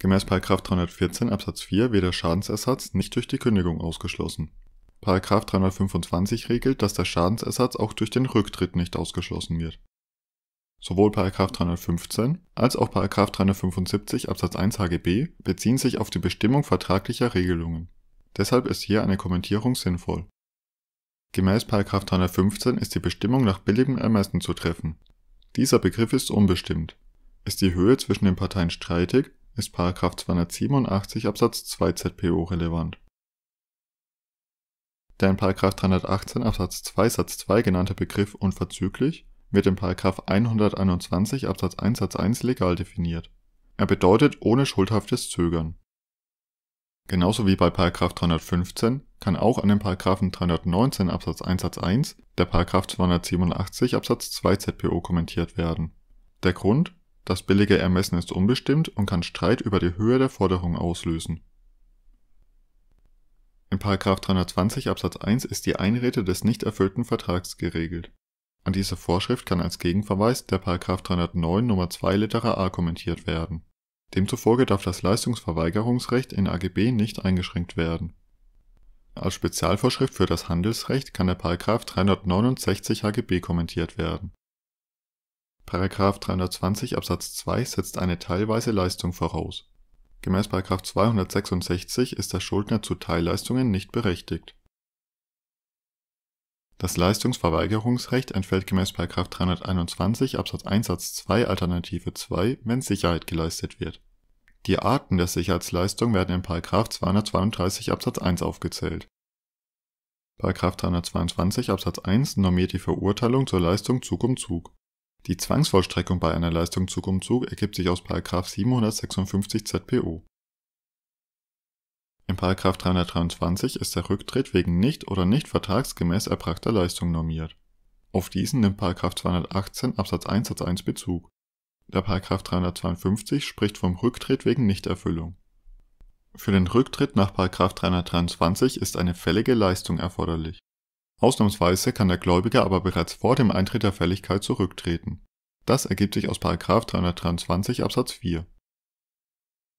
Gemäß 314 Absatz 4 wird der Schadensersatz nicht durch die Kündigung ausgeschlossen. 325 regelt, dass der Schadensersatz auch durch den Rücktritt nicht ausgeschlossen wird. Sowohl 315 als auch 375 Absatz 1 HGB beziehen sich auf die Bestimmung vertraglicher Regelungen. Deshalb ist hier eine Kommentierung sinnvoll. Gemäß 315 ist die Bestimmung nach billigem Ermessen zu treffen. Dieser Begriff ist unbestimmt. Ist die Höhe zwischen den Parteien streitig, ist 287 Absatz 2 ZPO relevant. Der in 318 Absatz 2 Satz 2 genannte Begriff unverzüglich wird in 121 Absatz 1 Satz 1 legal definiert. Er bedeutet ohne schuldhaftes Zögern. Genauso wie bei 315 kann auch an den 319 Absatz 1 Satz 1 der 287 Absatz 2 ZPO kommentiert werden. Der Grund das billige Ermessen ist unbestimmt und kann Streit über die Höhe der Forderung auslösen. In § 320 Absatz 1 ist die Einrede des nicht erfüllten Vertrags geregelt. An diese Vorschrift kann als Gegenverweis der § 309 Nummer 2 lit a kommentiert werden. Demzufolge darf das Leistungsverweigerungsrecht in AGB nicht eingeschränkt werden. Als Spezialvorschrift für das Handelsrecht kann der § 369 HGB kommentiert werden 320 Absatz 2 setzt eine teilweise Leistung voraus. Gemäß 266 ist der Schuldner zu Teilleistungen nicht berechtigt. Das Leistungsverweigerungsrecht entfällt gemäß 321 Absatz 1 Satz 2 Alternative 2, wenn Sicherheit geleistet wird. Die Arten der Sicherheitsleistung werden in 232 Absatz 1 aufgezählt. 322 Absatz 1 normiert die Verurteilung zur Leistung Zug um Zug die Zwangsvollstreckung bei einer Leistung Zug um Zug ergibt sich aus 756 ZPO. In 323 ist der Rücktritt wegen nicht oder nicht vertragsgemäß erbrachter Leistung normiert. Auf diesen nimmt 218 Absatz 1 Satz 1 Bezug. Der 352 spricht vom Rücktritt wegen Nichterfüllung. Für den Rücktritt nach 323 ist eine fällige Leistung erforderlich Ausnahmsweise kann der Gläubiger aber bereits vor dem Eintritt der Fälligkeit zurücktreten. Das ergibt sich aus § 323 Absatz 4.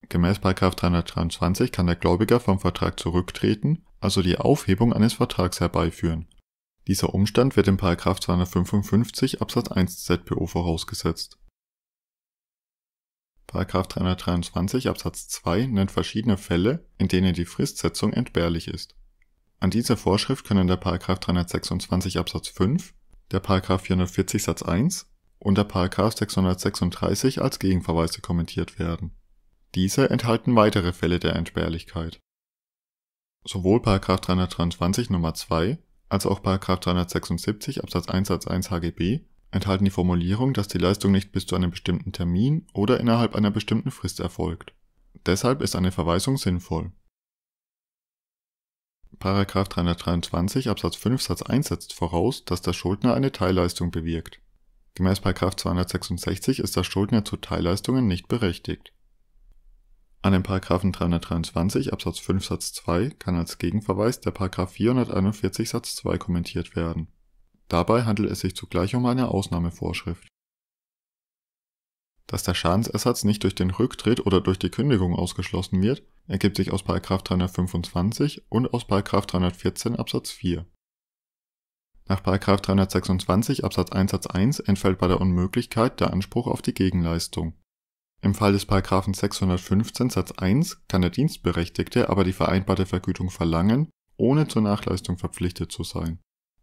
Gemäß 323 kann der Gläubiger vom Vertrag zurücktreten, also die Aufhebung eines Vertrags herbeiführen. Dieser Umstand wird in 255 Absatz 1 ZPO vorausgesetzt. 323 Absatz 2 nennt verschiedene Fälle, in denen die Fristsetzung entbehrlich ist an dieser Vorschrift können der 326 Absatz 5, der 440 Satz 1 und der 636 als Gegenverweise kommentiert werden. Diese enthalten weitere Fälle der Entbehrlichkeit. Sowohl 323 Nummer 2 als auch 376 Absatz 1 Satz 1 HGB enthalten die Formulierung, dass die Leistung nicht bis zu einem bestimmten Termin oder innerhalb einer bestimmten Frist erfolgt. Deshalb ist eine Verweisung sinnvoll Paragraf 323 Absatz 5 Satz 1 setzt voraus, dass der Schuldner eine Teilleistung bewirkt. Gemäß 266 ist der Schuldner zu Teilleistungen nicht berechtigt. An den Paragraphen 323 Absatz 5 Satz 2 kann als Gegenverweis der 441 Satz 2 kommentiert werden. Dabei handelt es sich zugleich um eine Ausnahmevorschrift dass der Schadensersatz nicht durch den Rücktritt oder durch die Kündigung ausgeschlossen wird, ergibt sich aus 325 und aus 314 Absatz 4. Nach 326 Absatz 1 Satz 1 entfällt bei der Unmöglichkeit der Anspruch auf die Gegenleistung. Im Fall des 615 Satz 1 kann der Dienstberechtigte aber die vereinbarte Vergütung verlangen, ohne zur Nachleistung verpflichtet zu sein.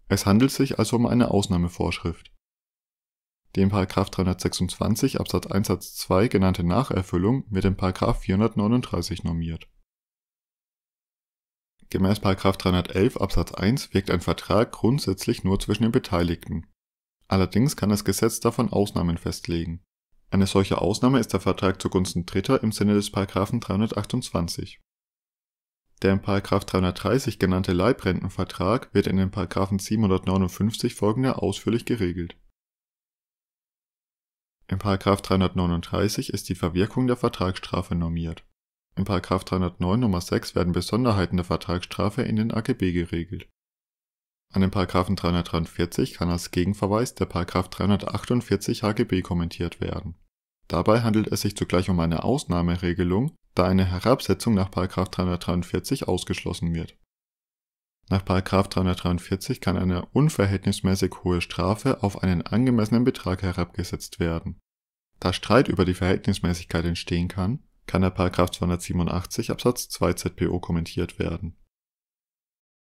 Es handelt sich also um eine Ausnahmevorschrift den 326 Absatz 1 Satz 2 genannte Nacherfüllung wird in 439 normiert. Gemäß 311 Absatz 1 wirkt ein Vertrag grundsätzlich nur zwischen den Beteiligten. Allerdings kann das Gesetz davon Ausnahmen festlegen. Eine solche Ausnahme ist der Vertrag zugunsten Dritter im Sinne des 328. Der in 330 genannte Leibrentenvertrag wird in den 759 folgende ausführlich geregelt in 339 ist die Verwirkung der Vertragsstrafe normiert. In 309 Nummer 6 werden Besonderheiten der Vertragsstrafe in den AGB geregelt. An den 343 kann als Gegenverweis der 348 HGB kommentiert werden. Dabei handelt es sich zugleich um eine Ausnahmeregelung, da eine Herabsetzung nach 343 ausgeschlossen wird nach 343 kann eine unverhältnismäßig hohe Strafe auf einen angemessenen Betrag herabgesetzt werden. Da Streit über die Verhältnismäßigkeit entstehen kann, kann der 287 Absatz 2 ZPO kommentiert werden